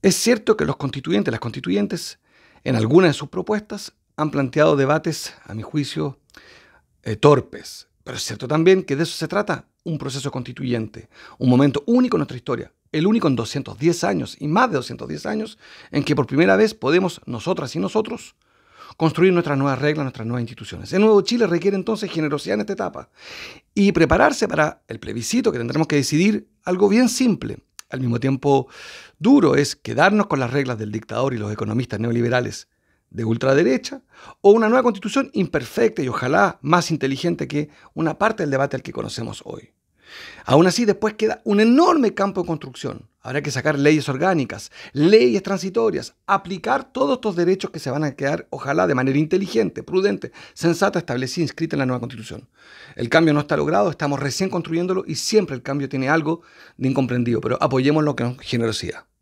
Es cierto que los constituyentes, las constituyentes, en algunas de sus propuestas han planteado debates, a mi juicio, eh, torpes. Pero es cierto también que de eso se trata un proceso constituyente, un momento único en nuestra historia, el único en 210 años y más de 210 años en que por primera vez podemos nosotras y nosotros construir nuestras nuevas reglas, nuestras nuevas instituciones. El nuevo Chile requiere entonces generosidad en esta etapa y prepararse para el plebiscito que tendremos que decidir algo bien simple al mismo tiempo duro es quedarnos con las reglas del dictador y los economistas neoliberales de ultraderecha, o una nueva constitución imperfecta y ojalá más inteligente que una parte del debate al que conocemos hoy. Aún así, después queda un enorme campo de construcción. Habrá que sacar leyes orgánicas, leyes transitorias, aplicar todos estos derechos que se van a quedar, ojalá, de manera inteligente, prudente, sensata, establecida, inscrita en la nueva constitución. El cambio no está logrado, estamos recién construyéndolo y siempre el cambio tiene algo de incomprendido, pero apoyemos que con generosidad.